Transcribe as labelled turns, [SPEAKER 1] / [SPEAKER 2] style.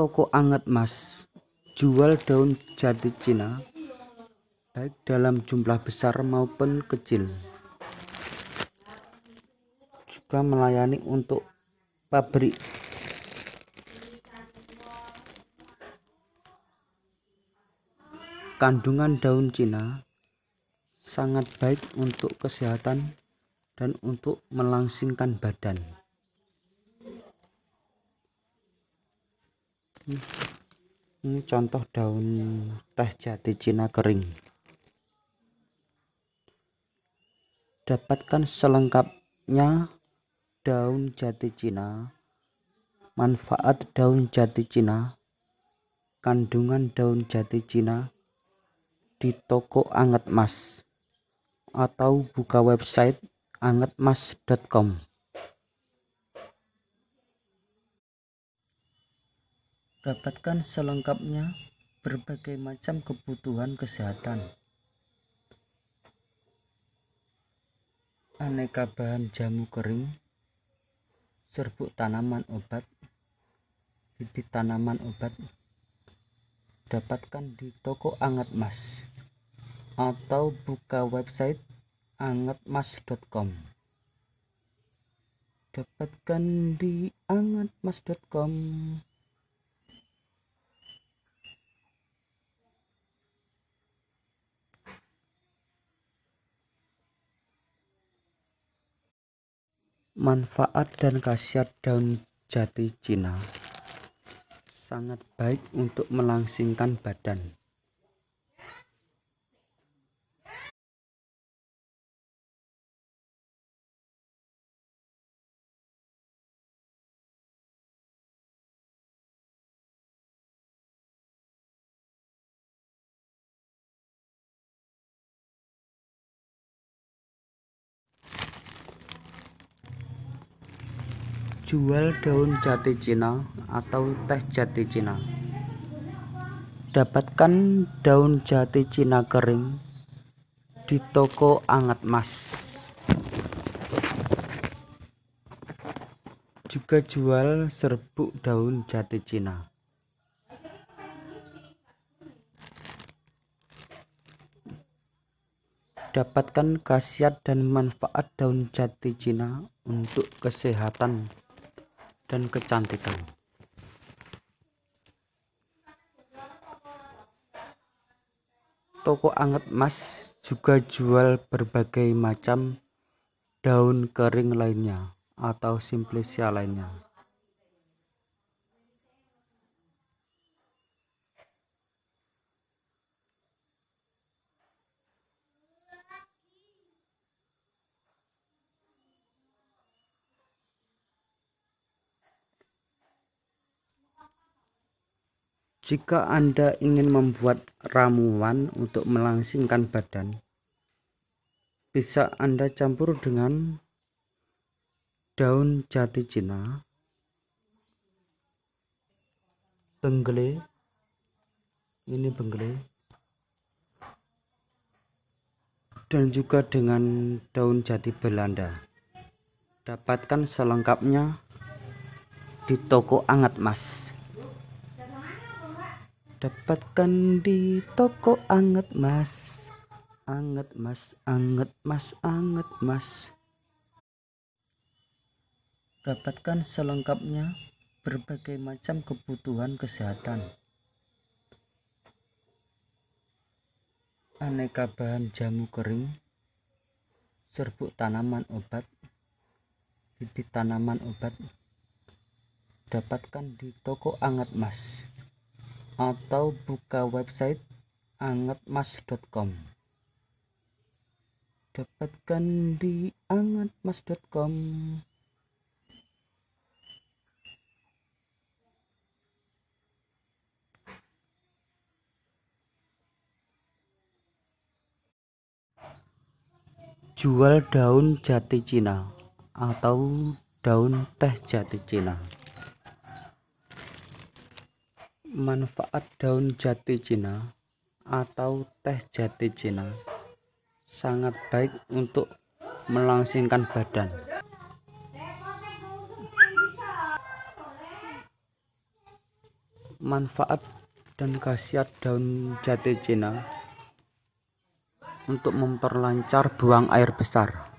[SPEAKER 1] toko anget mas jual daun jati Cina baik dalam jumlah besar maupun kecil juga melayani untuk pabrik kandungan daun Cina sangat baik untuk kesehatan dan untuk melangsingkan badan ini contoh daun teh jati Cina kering dapatkan selengkapnya daun jati Cina manfaat daun jati Cina kandungan daun jati Cina di toko anget mas atau buka website angetmas.com dapatkan selengkapnya berbagai macam kebutuhan kesehatan aneka bahan jamu kering serbuk tanaman obat bibit tanaman obat dapatkan di toko anget mas atau buka website angetmas.com dapatkan di angetmas.com Manfaat dan khasiat daun jati Cina sangat baik untuk melangsingkan badan. Jual daun jati Cina atau teh jati Cina. Dapatkan daun jati Cina kering di toko Angat Mas. Juga jual serbuk daun jati Cina. Dapatkan khasiat dan manfaat daun jati Cina untuk kesehatan dan kecantikan. Toko Anget emas juga jual berbagai macam daun kering lainnya atau simplicia lainnya. Jika Anda ingin membuat ramuan untuk melangsingkan badan, bisa Anda campur dengan daun jati Cina, benggele, ini benggele, dan juga dengan daun jati Belanda. Dapatkan selengkapnya di toko Angat Mas. Dapatkan di toko anget mas Anget mas, anget mas, anget mas Dapatkan selengkapnya berbagai macam kebutuhan kesehatan Aneka bahan jamu kering Serbuk tanaman obat Bibit tanaman obat Dapatkan di toko anget mas atau buka website angatmas.com. dapatkan di angatmas.com. jual daun jati Cina atau daun teh jati Cina manfaat daun jati Cina atau teh jati Cina sangat baik untuk melangsingkan badan. Manfaat dan khasiat daun jati Cina untuk memperlancar buang air besar.